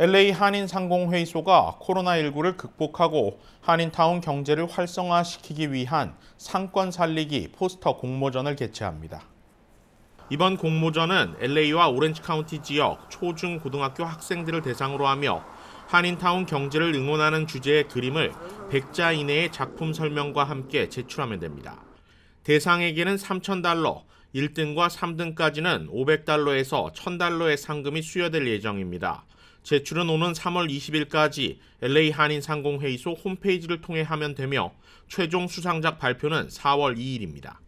LA 한인 상공회의소가 코로나19를 극복하고 한인타운 경제를 활성화시키기 위한 상권 살리기 포스터 공모전을 개최합니다. 이번 공모전은 LA와 오렌지 카운티 지역 초중 고등학교 학생들을 대상으로 하며 한인타운 경제를 응원하는 주제의 그림을 100자 이내의 작품 설명과 함께 제출하면 됩니다. 대상에게는 3,000달러, 1등과 3등까지는 500달러에서 1,000달러의 상금이 수여될 예정입니다. 제출은 오는 3월 20일까지 LA 한인 상공회의소 홈페이지를 통해 하면 되며 최종 수상작 발표는 4월 2일입니다.